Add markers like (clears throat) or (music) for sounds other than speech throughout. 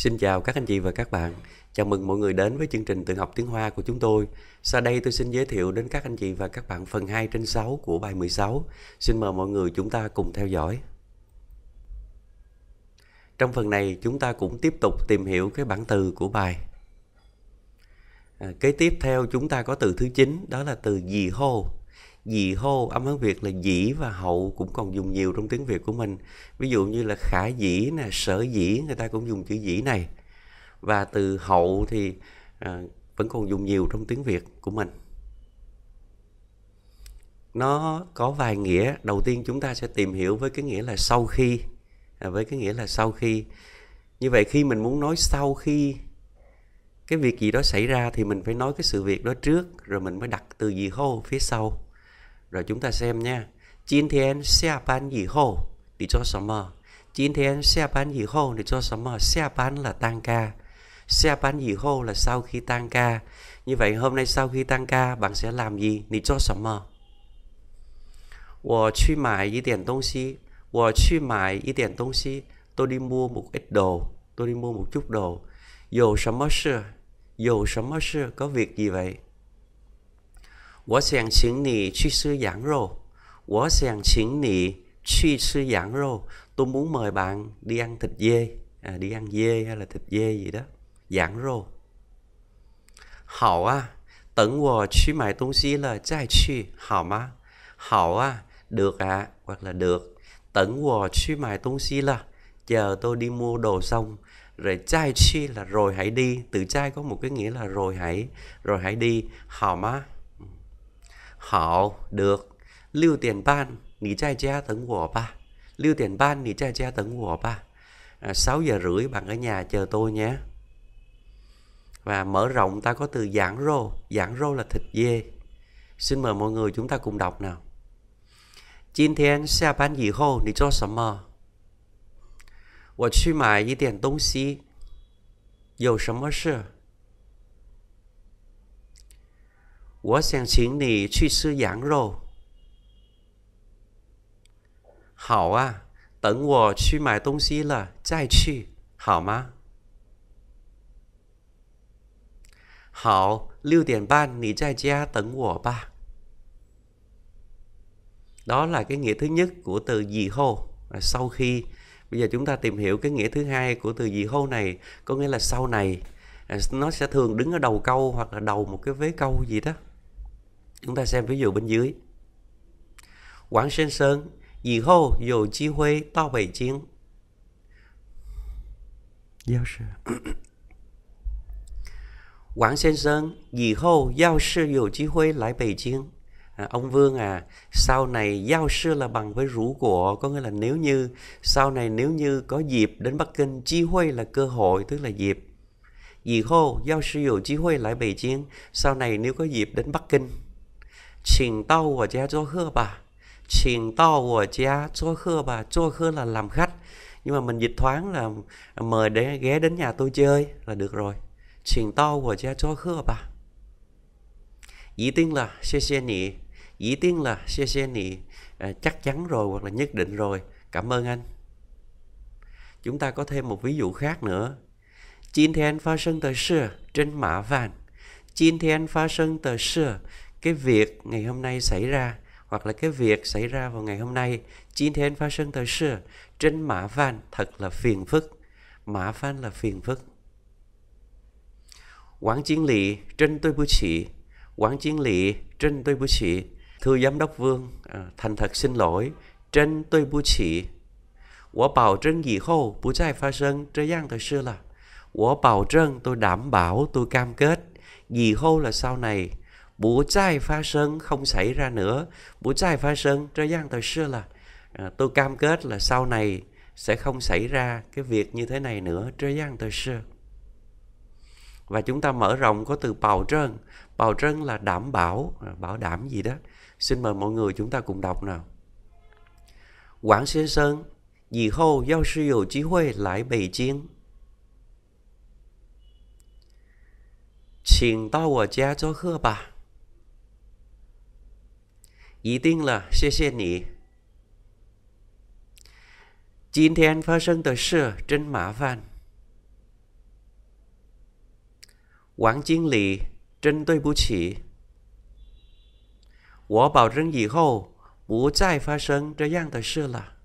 Xin chào các anh chị và các bạn. Chào mừng mọi người đến với chương trình tự học tiếng Hoa của chúng tôi. Sau đây tôi xin giới thiệu đến các anh chị và các bạn phần 2 trên 6 của bài 16. Xin mời mọi người chúng ta cùng theo dõi. Trong phần này chúng ta cũng tiếp tục tìm hiểu cái bản từ của bài. À, kế tiếp theo chúng ta có từ thứ 9 đó là từ gì hô dị hô âm hán việt là dĩ và hậu cũng còn dùng nhiều trong tiếng việt của mình ví dụ như là khả dĩ nè sở dĩ người ta cũng dùng chữ dĩ này và từ hậu thì à, vẫn còn dùng nhiều trong tiếng việt của mình nó có vài nghĩa đầu tiên chúng ta sẽ tìm hiểu với cái nghĩa là sau khi à, với cái nghĩa là sau khi như vậy khi mình muốn nói sau khi cái việc gì đó xảy ra thì mình phải nói cái sự việc đó trước rồi mình mới đặt từ gì hô phía sau rồi chúng ta xem nha. Jin thiên xe bán gì hô thì cho summer. Jin thiên xe bán gì hô thì cho summer. Xe bán là tăng ca. Xe bán gì hô là sau khi tăng ca. Như vậy hôm nay sau khi tăng ca bạn sẽ làm gì? Thì cho summer. 我去买一点东西，我去买一点东西。Tôi đi mua một ít đồ, tôi đi mua một chút đồ. Dù summer sự, dù summer sự, có việc gì vậy? 我想请你去吃羊肉。我想请你去吃羊肉. Tôi muốn mời bạn đi ăn thịt dê. À, đi ăn dê hay là thịt dê gì đó. Giảng rô. Hảo à, tận wo 去买东西了再去好吗？好啊, được ạ, à, hoặc là được. Tận wo 去买东西了, chờ tôi đi mua đồ xong rồi chai chi là rồi hãy đi từ chai có một cái nghĩa là rồi hãy rồi hãy đi hào má 好的，六点半你在家等我吧。Lưu tiền ban thì cha cha tận 6 giờ rưỡi bạn ở nhà chờ tôi nhé. Và mở rộng ta có từ giảng rô. Giảng rô là thịt dê. Xin mời mọi người chúng ta cùng đọc nào. Jin thiên xa bán gì hô, nì cho sầm mơ. Wo chu mài yi tiền tông xí. gì sầm 我想请你去吃羊肉。好啊，等我去买东西了再去，好吗？好，六点半你在家等我 ba. À, đó là cái nghĩa thứ nhất của từ dì hô. À, sau khi bây giờ chúng ta tìm hiểu cái nghĩa thứ hai của từ dì hô này, có nghĩa là sau này à, nó sẽ thường đứng ở đầu câu hoặc là đầu một cái vế câu gì đó chúng ta xem ví dụ bên dưới Quảng Sinh Sơn Dì hô dù chi huê tao bảy chiến Giao sư (clears throat) Quảng Sinh Sơn Dì hô giao sư dù chi huê lại bảy chiến À, ông Vương à, sau này giao sư là bằng với rủ của, có nghĩa là nếu như sau này nếu như có dịp đến Bắc Kinh, chi huê là cơ hội, tức là dịp. Dì hô, giao sư dù chi huê lại bày chiến, sau này nếu có dịp đến Bắc Kinh, 请到我家做客 bà 请到我家做客 bà 做客 là làm khách nhưng mà mình dịch thoáng là mời để ghé đến nhà tôi chơi là được rồi xin tao của cha cho khơ bà dĩ tiên là xe xe nị dĩ tiên là xe xe nị à, chắc chắn rồi hoặc là nhất định rồi cảm ơn anh chúng ta có thêm một ví dụ khác nữa Jin thiên phát sinh tờ sư trên mã vàng Jin thiên phát sinh tờ sư cái việc ngày hôm nay xảy ra hoặc là cái việc xảy ra vào ngày hôm nay chín thiên phát sinh thời xưa trên mã van thật là phiền phức mã van là phiền phức quản chiến lý trên tôi bưu chỉ quản chiến lý trên tôi bưu chỉ thưa giám đốc vương à, thành thật xin lỗi trên tôi bưu chỉ tôi đảm bảo, tôi cam kết. Gì hô là sau này pha không xảy ra nữa, pha gian tôi xưa là à, tôi cam kết là sau này sẽ không xảy ra cái việc như thế này nữa, gian tôi xưa. và chúng ta mở rộng có từ bảo trân bảo trân là đảm bảo à, bảo đảm gì đó xin mời mọi người chúng ta cùng đọc nào Quảng Xuyên Sơn Dì hô giao sư dụ trí huê lại bày chiến Xin tao ở gia cho khơ bà 一定了，谢谢你。今天发生的事真麻烦。王经理，真对不起。我保证以后不再发生这样的事了。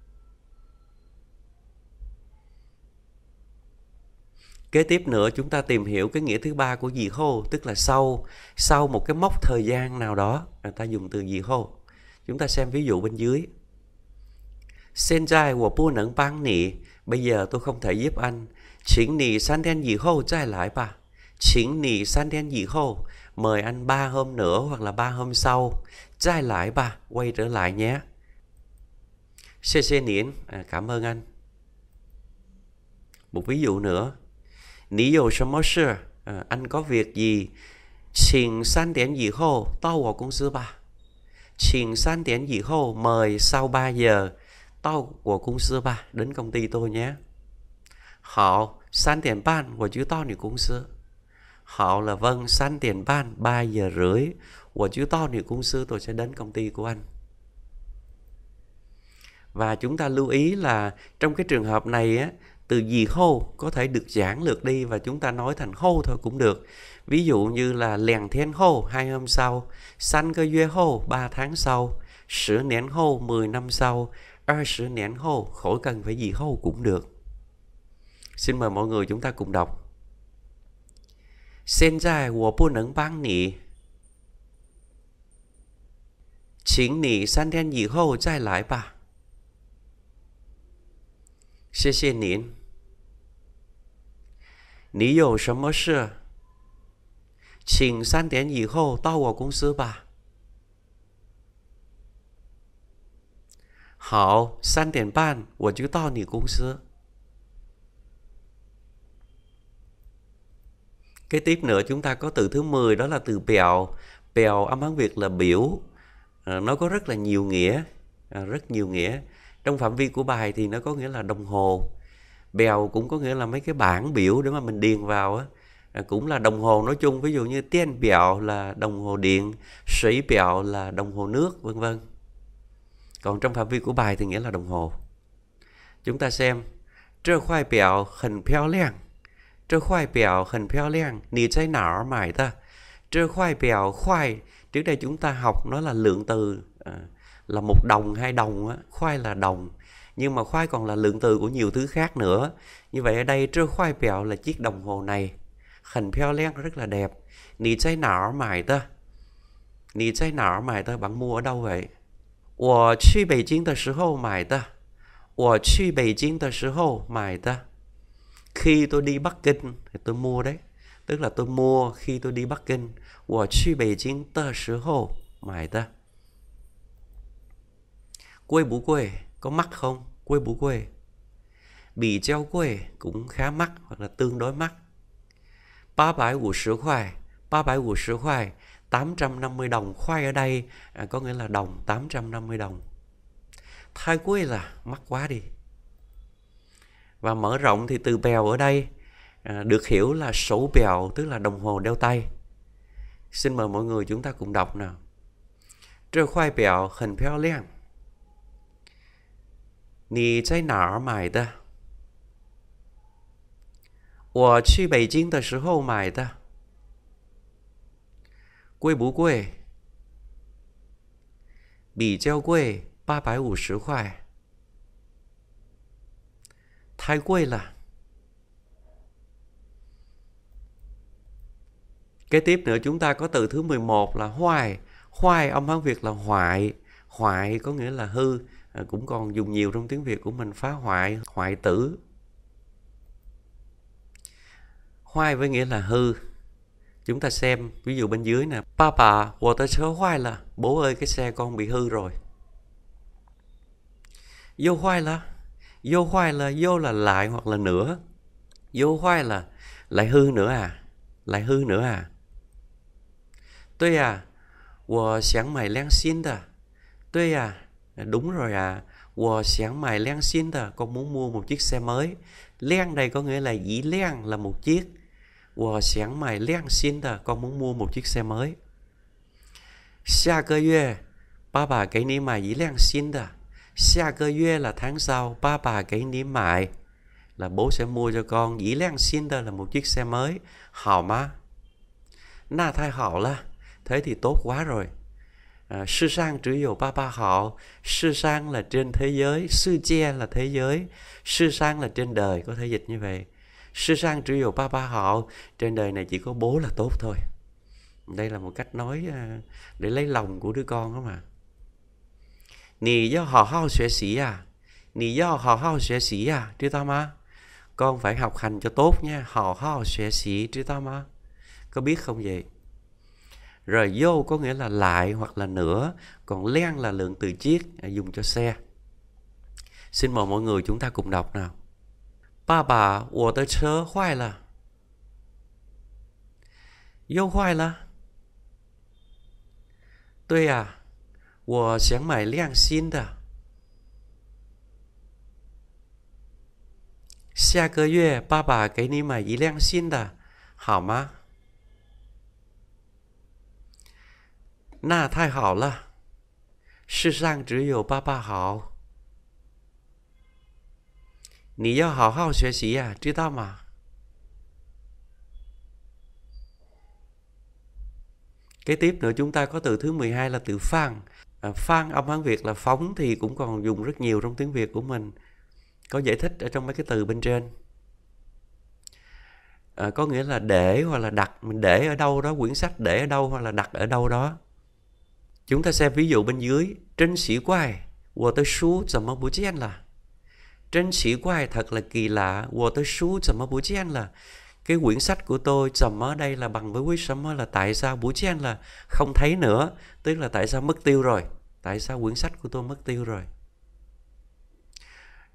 Kế tiếp nữa chúng ta tìm hiểu cái nghĩa thứ ba của gì hô, tức là sau, sau một cái mốc thời gian nào đó, người ta dùng từ gì hô. Chúng ta xem ví dụ bên dưới. Xin Senjai của bu nâng bang nỉ, bây giờ tôi không thể giúp anh. Chính nỉ san đen gì hô trai lại bà. Chính nỉ san đen gì hô, mời anh ba hôm nữa hoặc là ba hôm sau. Trai lại bà, quay trở lại nhé. Xê xê niễn, à, cảm ơn anh. Một ví dụ nữa. Nỉ dù sao mơ anh có việc gì? Xin san đen gì hô, tao vào công sư bà san mời sau 3 giờ tao của cung sư ba đến công ty tôi nhé. họ san tiền ban của chú to thì cung sư. họ là vâng, san tiền ban 3 giờ rưỡi của chú to thì cung sư tôi sẽ đến công ty của anh. Và chúng ta lưu ý là trong cái trường hợp này á, từ gì hô có thể được giãn lược đi và chúng ta nói thành hô thôi cũng được ví dụ như là lèn thiên hô hai hôm sau sanh cơ duy hô ba tháng sau sửa nén khô 10 năm sau à, sửa nén khô khỏi cần phải gì hô cũng được xin mời mọi người chúng ta cùng đọc Xin dài của bố nâng băng nỉ Chính nỉ san thiên dì hô dài lại bà 谢谢您。你有什么事？请三点以后到我公司吧。好，三点半我就到你公司。Kế tiếp nữa chúng ta có từ thứ 10 đó là từ bèo. Bèo âm Hán Việt là biểu. À, nó có rất là nhiều nghĩa, à, rất nhiều nghĩa trong phạm vi của bài thì nó có nghĩa là đồng hồ bèo cũng có nghĩa là mấy cái bảng biểu để mà mình điền vào á à, cũng là đồng hồ nói chung ví dụ như tiền biểu là đồng hồ điện sĩ biểu là đồng hồ nước vân vân còn trong phạm vi của bài thì nghĩa là đồng hồ chúng ta xem trơ khoai biểu hình peo leng trơ khoai biểu hình peo leng nì trái não mải ta trơ khoai biểu khoai trước đây chúng ta học nó là lượng từ à, là một đồng hai đồng á khoai là đồng nhưng mà khoai còn là lượng từ của nhiều thứ khác nữa như vậy ở đây trơ khoai bèo là chiếc đồng hồ này hình peo len rất là đẹp nì trái nở mài ta nì trái nở mài ta bạn mua ở đâu vậy 我去北京的时候买的。我去北京的时候买的。Khi tôi đi Bắc Kinh thì tôi mua đấy. Tức là tôi mua khi tôi đi Bắc Kinh. 我去北京的时候买的。quê bú quê có mắc không quê bú quê bị treo quê cũng khá mắc hoặc là tương đối mắc ba 350 khoai ba 350 khoai 850 đồng khoai ở đây à, có nghĩa là đồng 850 đồng thay quê là mắc quá đi và mở rộng thì từ bèo ở đây à, được hiểu là sổ bèo tức là đồng hồ đeo tay xin mời mọi người chúng ta cùng đọc nào trưa khoai bèo hình phéo liang 你在哪儿买的？我去北京的时候买的。贵不贵？比较贵，八百五十块。太贵了。Kế tiếp nữa chúng ta có từ thứ 11 là hoài. Hoài âm Hán Việt là hoại. Hoại có nghĩa là hư. Ờ, cũng còn dùng nhiều trong tiếng Việt của mình phá hoại, hoại tử. Hoại với nghĩa là hư. Chúng ta xem ví dụ bên dưới nè, Papa, water hoài là bố ơi cái xe con bị hư rồi. Vô hoài là vô hoài là vô là lại hoặc là nữa. Vô hoài là lại hư nữa à? Lại hư nữa à? Tôi à, 我想买辆新的。对呀、啊。À, đúng rồi à Wow, sáng mai len xin ta con muốn mua một chiếc xe mới len đây có nghĩa là dĩ len là một chiếc Wow, sáng mai len xin ta con muốn mua một chiếc xe mới xa cơ yue ba bà cái ní mại dĩ len xin ta xa cơ yue là tháng sau ba bà cái ni mại là bố sẽ mua cho con dĩ len xin ta là một chiếc xe mới hảo má na thay hảo là thế thì tốt quá rồi à, sư sang chỉ yếu ba ba họ sư sang là trên thế giới sư che là thế giới sư sang là trên đời có thể dịch như vậy sư sang chỉ yếu ba ba họ trên đời này chỉ có bố là tốt thôi đây là một cách nói à, để lấy lòng của đứa con đó mà nì do họ hao sẽ sĩ à nì do họ hao sẽ sĩ à trí tâm á con phải học hành cho tốt nha họ hao sẽ sĩ trí tâm á có biết không vậy rồi vô có nghĩa là lại hoặc là nữa còn len là lượng từ chiếc à, dùng cho xe xin mời mọi người chúng ta cùng đọc nào ba bà của tơ chớ hoài là yêu hoài là tôi à 我想买辆新的。下个月爸爸给你买一辆新的，好吗？那太好了，世上只有爸爸好。你要好好学习呀、啊，知道吗？Kế tiếp nữa chúng ta có từ thứ 12 là từ phan, À, phang âm Hán Việt là phóng thì cũng còn dùng rất nhiều trong tiếng Việt của mình. Có giải thích ở trong mấy cái từ bên trên. À, có nghĩa là để hoặc là đặt. Mình để ở đâu đó, quyển sách để ở đâu hoặc là đặt ở đâu đó. Chúng ta xem ví dụ bên dưới, trên sĩ quài, wo tới su 怎么不见了? Trên sĩ quài thật là kỳ lạ, wo tới su 怎么不见了? Cái quyển sách của tôi trầm ở đây là bằng với quý sấm là tại sao buổi chen là không thấy nữa, tức là tại sao mất tiêu rồi, tại sao quyển sách của tôi mất tiêu rồi.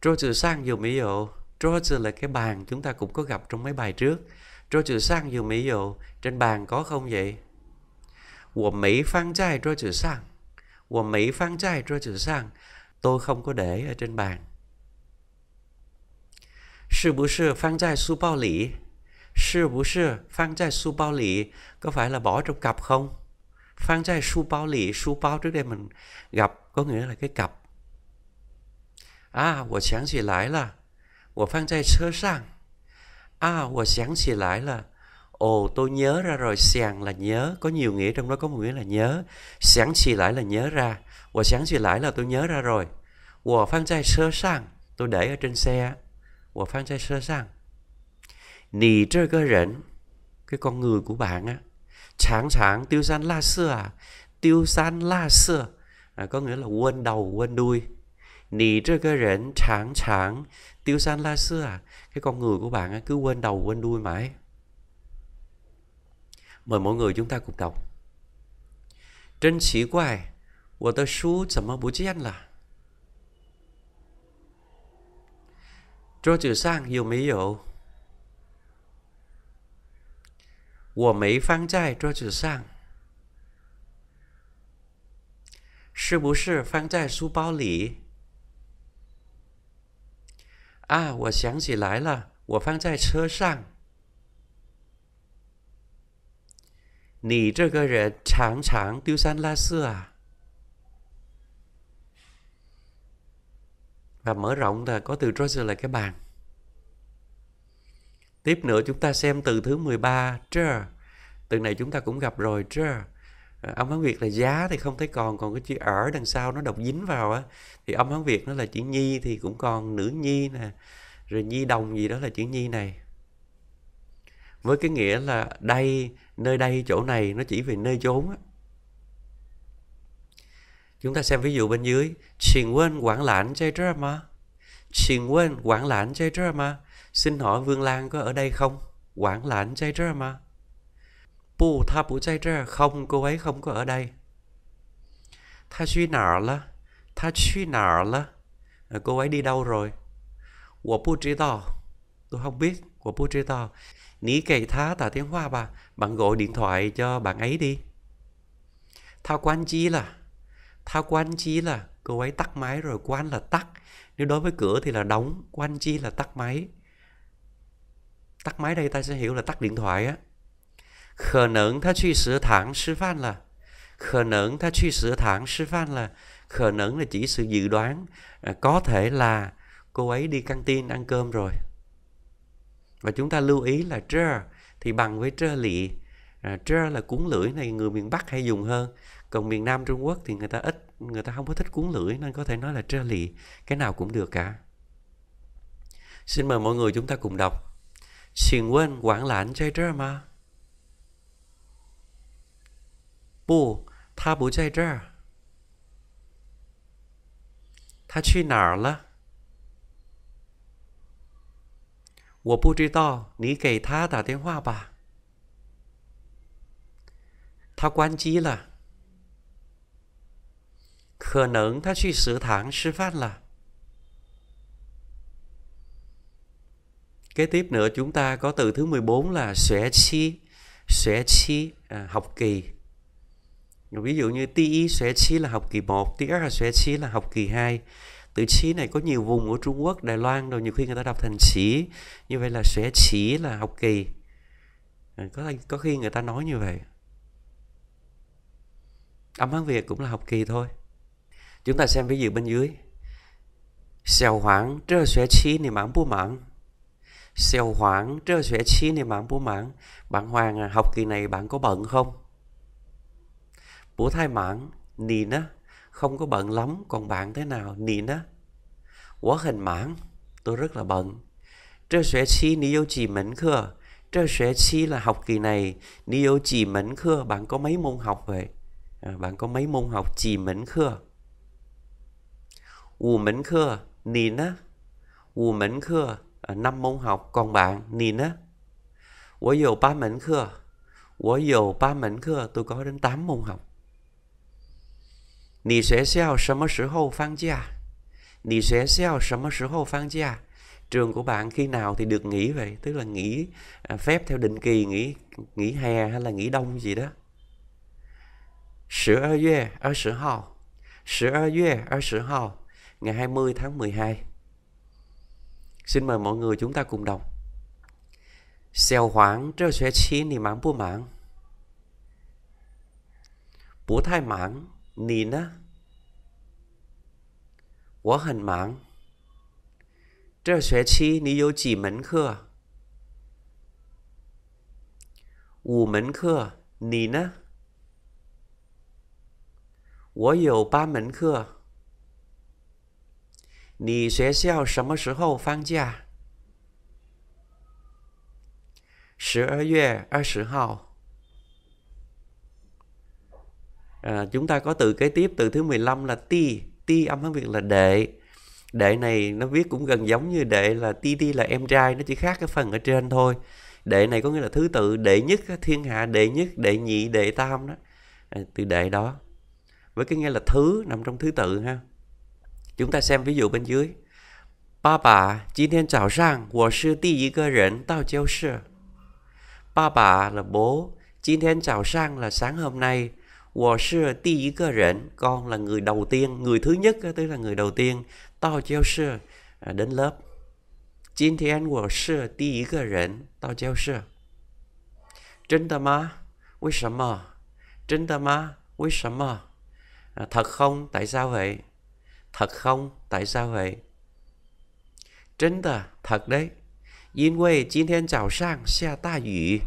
Trô trừ sang dù mỹ dụ, trô trừ là cái bàn chúng ta cũng có gặp trong mấy bài trước. Trô trừ sang dù mỹ dụ, trên bàn có không vậy? 我没放在桌子上，我没放在桌子上，tôi không có để ở trên bàn. 是不是放在书包里？是不是放在书包里？có phải là bỏ trong cặp không？放在书包里，书包 Phan trai trước đây mình gặp có nghĩa là cái cặp. À, ồ tôi nhớ ra rồi sàng là nhớ có nhiều nghĩa trong đó có một nghĩa là nhớ sáng xì lại là nhớ ra và sáng xì lại là tôi nhớ ra rồi và phan trai sơ sang tôi để ở trên xe và phan trai sơ sang nì chơi cơ rỉnh cái con người của bạn á sáng sáng tiêu san la xưa à tiêu san la xưa à, có nghĩa là quên đầu quên đuôi nì chơi cơ rỉnh sáng sáng tiêu san la xưa à cái con người của bạn á cứ quên đầu quên đuôi mãi mời mọi người chúng ta c đ u 真奇怪，我的书怎么不见了？桌子上有没有？我没放在桌子上，是不是放在书包里？啊，我想起来了，我放在车上。你这个人常常丢三落四啊。Và mở rộng là có từ Roger là cái bàn. Tiếp nữa chúng ta xem từ thứ 13, trơ. Từ này chúng ta cũng gặp rồi, trơ. À, âm Hán Việt là giá thì không thấy còn, còn cái chữ ở đằng sau nó đọc dính vào á. Thì âm Hán Việt nó là chữ nhi thì cũng còn nữ nhi nè. Rồi nhi đồng gì đó là chữ nhi này. Với cái nghĩa là đây nơi đây chỗ này nó chỉ về nơi chốn á chúng ta xem ví dụ bên dưới xin quên quảng lãn chơi drama xin quên quảng lãn chơi drama xin hỏi vương lan có ở đây không quảng lãn chơi drama bù tha bù chơi không cô ấy không có ở đây tha suy nào là tha suy nào là cô ấy đi đâu rồi tôi không biết tôi không biết ní cây thá tà tiếng hoa bà bạn gọi điện thoại cho bạn ấy đi thao quan chi là thao quan chi là cô ấy tắt máy rồi quan là tắt nếu đối với cửa thì là đóng quan chi là tắt máy tắt máy đây ta sẽ hiểu là tắt điện thoại á khả năng ta truy sửa thẳng sư phan là khả năng ta truy sửa thẳng sư phan là khả năng là chỉ sự dự đoán à, có thể là cô ấy đi căng tin ăn cơm rồi và chúng ta lưu ý là trơ thì bằng với trơ lị à, trơ là cuốn lưỡi này người miền Bắc hay dùng hơn còn miền Nam Trung Quốc thì người ta ít người ta không có thích cuốn lưỡi nên có thể nói là trơ lị cái nào cũng được cả xin mời mọi người chúng ta cùng đọc xin quên quảng lãnh chơi trơ mà bù tha bù chơi trơ 他去哪儿了？我不知道，你给他打电话吧。他关机了，可能他去食堂吃饭了。Kế tiếp nữa chúng ta có từ thứ 14 là xóe chi, xóe chi à, học kỳ. Ví dụ như ti xóe chi là học kỳ 1, ti là xóe chi là học kỳ 2 từ sĩ này có nhiều vùng ở Trung Quốc Đài Loan rồi nhiều khi người ta đọc thành sĩ như vậy là sẽ sĩ là học kỳ à, có có khi người ta nói như vậy âm hán Việt cũng là học kỳ thôi chúng ta xem ví dụ bên dưới Xèo hoảng trơ sẽ chi này mảng bố mảng Xèo hoảng trơ sẽ chi này mảng bố mảng Bạn Hoàng à, học kỳ này bạn có bận không? Bố thai mảng, nì á không có bận lắm, còn bạn thế nào? Nina? Quá hình mãn, tôi rất là bận. Trơ sẽ chi ni yêu chỉ mẫn khưa. Trơ sẽ chi là học kỳ này, ni yêu chỉ mẫn khưa. Bạn có mấy môn học vậy? À, bạn có mấy môn học chỉ mẫn khưa? Wu mẫn khưa, Nina. Wu mẫn khưa, à, năm môn học, còn bạn, Nina. Wo có ba mẫn khưa. Wo dầu ba mẫn khưa, tôi có đến 8 môn học. 你学校什么时候放假? của bạn khi nào thì được nghỉ vậy Tức là nghỉ à, phép theo định kỳ Nghỉ nghỉ hè hay là nghỉ đông gì đó Sửa ơ ở sửa Hò Sửa ơ ở sửa Hò Ngày 20 tháng 12 Xin mời mọi người chúng ta cùng đọc Xeo hoảng trơ xế chí nì mạng bố mạng Bố thai mạng 你呢？我很忙。这学期你有几门课？五门课。你呢？我有八门课。你学校什么时候放假？十二月二十号。à, chúng ta có từ kế tiếp từ thứ 15 là ti ti âm tiếng việt là đệ đệ này nó viết cũng gần giống như đệ là ti ti là em trai nó chỉ khác cái phần ở trên thôi đệ này có nghĩa là thứ tự đệ nhất thiên hạ đệ nhất đệ nhị đệ tam đó à, từ đệ đó với cái nghĩa là thứ nằm trong thứ tự ha chúng ta xem ví dụ bên dưới ba bà chào của sư sư ti tao ba bà là bố, chào 今天早上 là sáng hôm nay, 我是第一个人 con là người đầu tiên người thứ nhất tức là người đầu tiên tao chiêu sư à, đến lớp Jin Tian Wo Shi Di Yi Ge Ren Tao Jiao Shi Chân Tờ Ma Vì Sầm Mờ Chân Tờ Ma Vì Sầm Mờ à, Thật không? Tại sao vậy? Thật không? Tại sao vậy? Chân Tờ Thật đấy Yên Wei Jin Tian Chào Sang Xia Ta Yu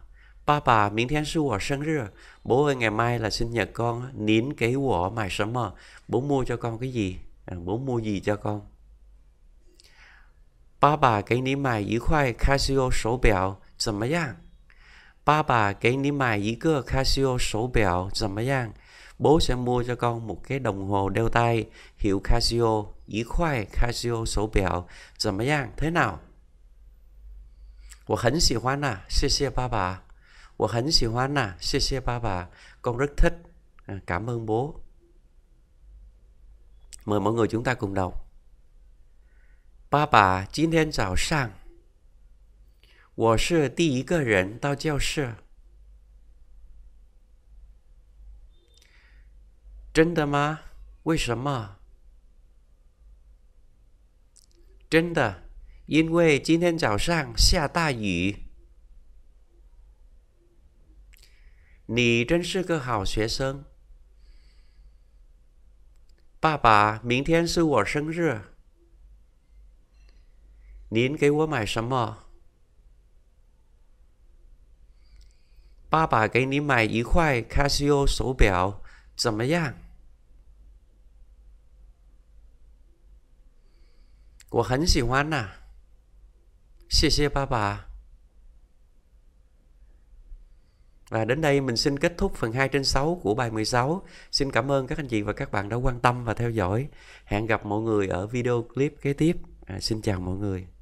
爸爸，明天是我生日，bố ngày mai là sinh nhật con. 您给我买什么？bố mua cho con cái gì？bố mua gì cho con？爸爸给你买一块卡西欧手表，怎么样？爸爸给你买一个卡西欧手表，怎么样？bố sẽ mua cho con một cái đồng hồ đeo tay hiệu Casio, 一块 Casio 手表，怎么样？thế nào？我很喜欢呐，谢谢爸爸。我很喜欢呐、啊，谢谢爸爸, con rất thích, à, cảm ơn bố. Mời mọi người chúng ta cùng đọc. Ba bà, 今天早上，我是第一个人到教室。真的吗？为什么？真的，因为今天早上下大雨。你真是个好学生，爸爸，明天是我生日，您给我买什么？爸爸给你买一块 Casio 手表，怎么样？我很喜欢呐，谢谢爸爸。Và đến đây mình xin kết thúc phần 2 trên 6 của bài 16. Xin cảm ơn các anh chị và các bạn đã quan tâm và theo dõi. Hẹn gặp mọi người ở video clip kế tiếp. À, xin chào mọi người.